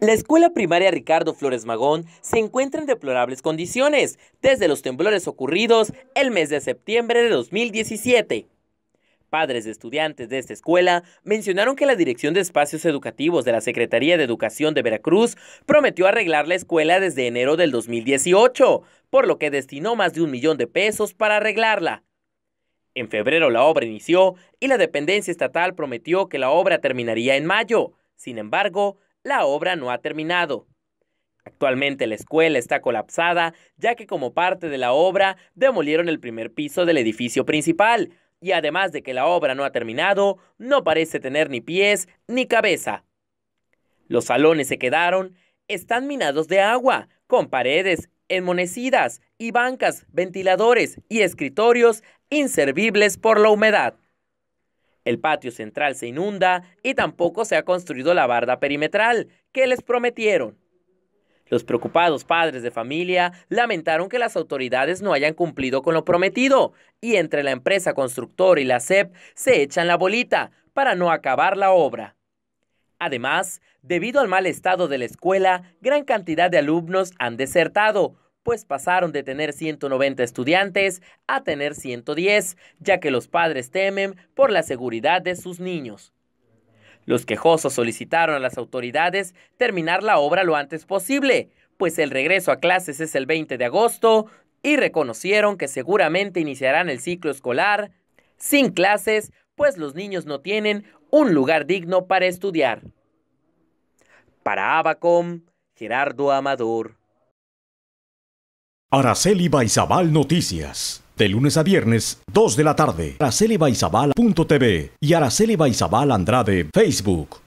La escuela primaria Ricardo Flores Magón se encuentra en deplorables condiciones desde los temblores ocurridos el mes de septiembre de 2017. Padres de estudiantes de esta escuela mencionaron que la Dirección de Espacios Educativos de la Secretaría de Educación de Veracruz prometió arreglar la escuela desde enero del 2018, por lo que destinó más de un millón de pesos para arreglarla. En febrero la obra inició y la dependencia estatal prometió que la obra terminaría en mayo. Sin embargo, la obra no ha terminado. Actualmente la escuela está colapsada, ya que como parte de la obra demolieron el primer piso del edificio principal, y además de que la obra no ha terminado, no parece tener ni pies ni cabeza. Los salones se quedaron, están minados de agua, con paredes enmonecidas y bancas, ventiladores y escritorios inservibles por la humedad. El patio central se inunda y tampoco se ha construido la barda perimetral que les prometieron. Los preocupados padres de familia lamentaron que las autoridades no hayan cumplido con lo prometido y entre la empresa constructora y la SEP se echan la bolita para no acabar la obra. Además, debido al mal estado de la escuela, gran cantidad de alumnos han desertado, pues pasaron de tener 190 estudiantes a tener 110, ya que los padres temen por la seguridad de sus niños. Los quejosos solicitaron a las autoridades terminar la obra lo antes posible, pues el regreso a clases es el 20 de agosto y reconocieron que seguramente iniciarán el ciclo escolar sin clases, pues los niños no tienen un lugar digno para estudiar. Para Abacom, Gerardo Amador. Araceli Baizabal Noticias. De lunes a viernes, 2 de la tarde. Araceli Baizabal.tv y Araceli Baizabal Andrade, Facebook.